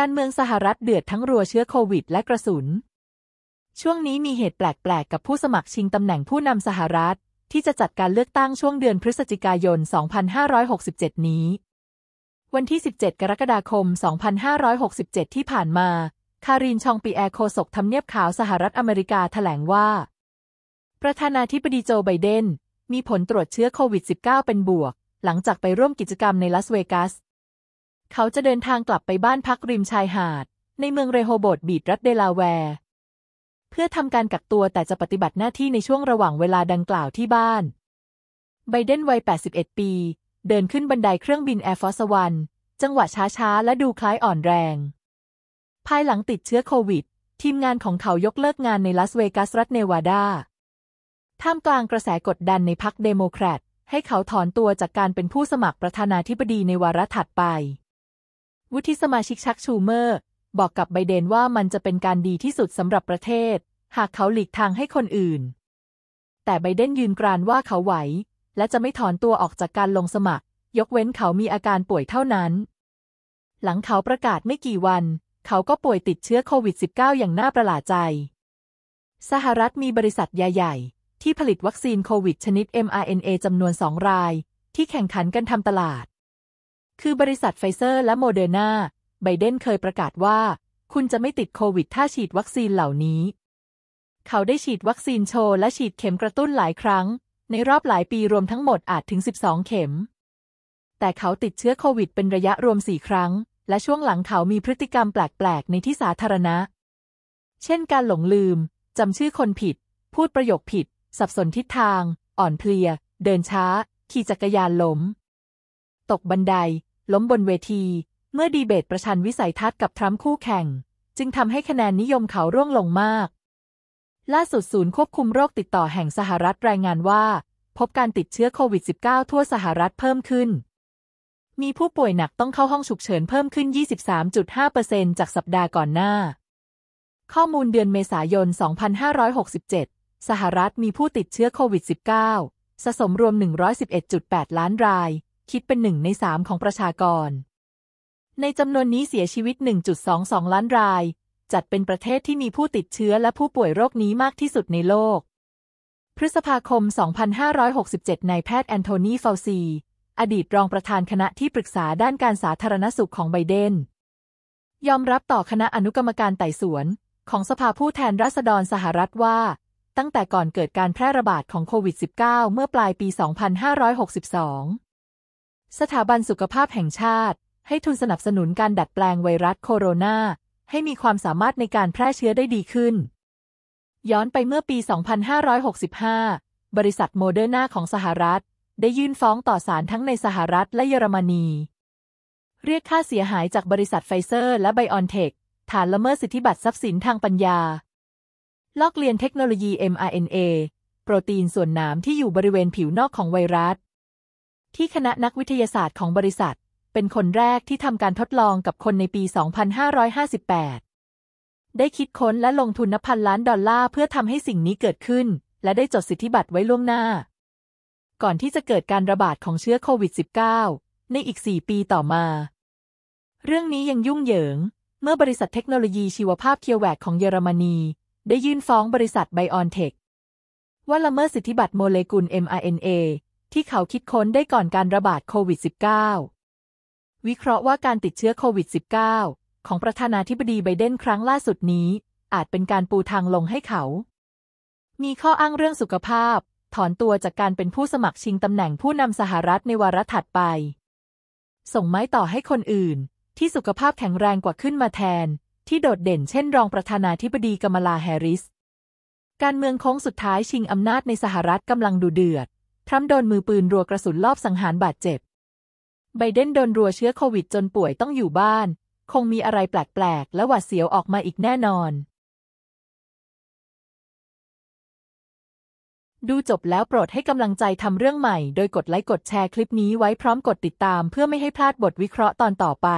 การเมืองสหรัฐเดือดทั้งรัวเชื้อโควิดและกระสุน ช่วงนี้มีเหตุแปลกๆ กับผู้สมัครชิงตำแหน่งผู้นำสหรัฐ ที่จะจัดการเลือกตั้งช่วงเดือนพฤศจิกายน 2567 นี้ วันที่ 17 กรกฎาคม 2567 ที่ผ่านมา คารินชองปีแอร์โคศกทำเนียบขาวสหรัฐอเมริกาถแถลงว่า ประธานาธิบดีโจไบเดนมีผลตรวจเชื้อโควิด -19 เป็นบวก หลังจากไปร่วมกิจกรรมในลาสเวกัสเขาจะเดินทางกลับไปบ้านพักริมชายหาด ในเมืองเรโฮโบตบีดรัฐเดลาแวร์ เพื่อทำการกักตัวแต่จะปฏิบัติหน้าที่ในช่วงระหว่างเวลาดังกล่าวที่บ้าน ไบเดนวัย 81 ปี เดินขึ้นบันไดเครื่องบินแอร์ฟอร์สวันจังหวะช้าๆ และดูคล้ายอ่อนแรง ภายหลังติดเชื้อโควิด ทีมงานของเขายกเลิกงานในลาสเวกัสรัฐเนวาดา ท่ามกลางกระแสกดดันในพรรคเดโมแครต ให้เขาถอนตัวจากการเป็นผู้สมัครประธานาธิบดีในวาระถัดไปวุฒิสมาชิกชักชูเมอร์ บอกกับไบเดนว่ามันจะเป็นการดีที่สุดสำหรับประเทศ หากเขาหลีกทางให้คนอื่น แต่ไบเดนยืนกรานว่าเขาไหว และจะไม่ถอนตัวออกจากการลงสมัคร ยกเว้นเขามีอาการป่วยเท่านั้น หลังเขาประกาศไม่กี่วันเขาก็ป่วยติดเชื้อโควิด -19 อย่างน่าประหลาดใจ สหรัฐมีบริษัทใหญ่ๆที่ผลิตวัคซีนโควิดชนิด mRNA จำนวนสองราย ที่แข่งขันกันทำตลาดคือบริษัทไฟเซอร์ และโมเดอร์นาไบเดนเคยประกาศว่า คุณจะไม่ติดโควิด ถ้าฉีดวัคซีนเหล่านี้ เขาได้ฉีดวัคซีนโชว์และฉีดเข็มกระตุ้นหลายครั้ง ในรอบหลายปีรวมทั้งหมดอาจถึง 12 เข็ม แต่เขาติดเชื้อโควิดเป็นระยะรวมสี่ครั้ง และช่วงหลังเขามีพฤติกรรมแปลกๆ ในที่สาธารณะ เช่นการหลงลืม จำชื่อคนผิด พูดประโยคผิด สับสนทิศทาง อ่อนเพลีย เดินช้า ขี่จักรยานล้มตกบันได ล้มบนเวที เมื่อดีเบตประชันวิสัยทัศน์กับทรัมป์คู่แข่ง จึงทำให้คะแนนนิยมเขาร่วงลงมาก ล่าสุดศูนย์ควบคุมโรคติดต่อแห่งสหรัฐรายงานว่าพบการติดเชื้อโควิด -19 ทั่วสหรัฐเพิ่มขึ้น มีผู้ป่วยหนักต้องเข้าห้องฉุกเฉินเพิ่มขึ้น 23.5%จากสัปดาห์ก่อนหน้า ข้อมูลเดือนเมษายน 2567สหรัฐมีผู้ติดเชื้อโควิด -19 สะสมรวม111.8ล้านรายคิดเป็นหนึ่งในสามของประชากร ในจำนวนนี้เสียชีวิต 1.22 ล้านราย จัดเป็นประเทศที่มีผู้ติดเชื้อและผู้ป่วยโรคนี้มากที่สุดในโลก พฤษภาคม 2567นายแพทย์แอนโทนีเฟลซี อดีตรองประธานคณะที่ปรึกษาด้านการสาธารณสุขของไบเดน ยอมรับต่อคณะอนุกรรมการไต่สวน ของสภาผู้แทนราษฎรสหรัฐว่า ตั้งแต่ก่อนเกิดการแพร่ระบาดของโควิด -19 เมื่อปลายปี 2562สถาบันสุขภาพแห่งชาติ ให้ทุนสนับสนุนการดัดแปลงไวรัสโคโรนา ให้มีความสามารถในการแพร่เชื้อได้ดีขึ้น ย้อนไปเมื่อปี 2565 บริษัทโมเดอร์นาของสหรัฐ ได้ยื่นฟ้องต่อศาลทั้งในสหรัฐและเยอรมนี เรียกค่าเสียหายจากบริษัทไฟเซอร์และไบออนเทคฐานละเมิดสิทธิบัตรทรัพย์สินทางปัญญาลอกเลียนเทคโนโลยี mRNA โปรตีนส่วนหนามที่อยู่บริเวณผิวนอกของไวรัสที่คณะนักวิทยาศาสตร์ของบริษัท เป็นคนแรกที่ทำการทดลองกับคนในปี 2558 ได้คิดค้นและลงทุนนับพันล้านดอลลาร์ เพื่อทำให้สิ่งนี้เกิดขึ้น และได้จดสิทธิบัตรไว้ล่วงหน้าก่อนที่จะเกิดการระบาดของเชื้อโควิด -19 ในอีก 4 ปีต่อมา เรื่องนี้ยังยุ่งเหยิง เมื่อบริษัทเทคโนโลยีชีวภาพเคียวแวกของเยอรมนี ได้ยื่นฟ้องบริษัทไบออนเทคว่าละเมิดสิทธิบัตรโมเลกุล mRNA ที่เขาคิดค้นได้ก่อนการระบาดโควิด -19 วิเคราะห์ว่าการติดเชื้อโควิด -19 ของประธานาธิบดีไบเดนครั้งล่าสุดนี้ อาจเป็นการปูทางลงให้เขา มีข้ออ้างเรื่องสุขภาพ ถอนตัวจากการเป็นผู้สมัครชิงตำแหน่งผู้นำสหรัฐในวาระถัดไป ส่งไม้ต่อให้คนอื่น ที่สุขภาพแข็งแรงกว่าขึ้นมาแทน ที่โดดเด่น เช่น รองประธานาธิบดีกัมลาแฮริส การเมืองโค้งสุดท้ายชิงอำนาจในสหรัฐกำลังดูเดือดทรัมป์โดนมือปืนรัวกระสุนลอบสังหารบาดเจ็บ ไบเดนโดนรัวเชื้อโควิดจนป่วยต้องอยู่บ้าน คงมีอะไรแปลกๆ และหวาดเสียวออกมาอีกแน่นอน ดูจบแล้วโปรดให้กำลังใจทำเรื่องใหม่ โดยกดไลค์กดแชร์คลิปนี้ไว้พร้อมกดติดตามเพื่อไม่ให้พลาดบทวิเคราะห์ตอนต่อไป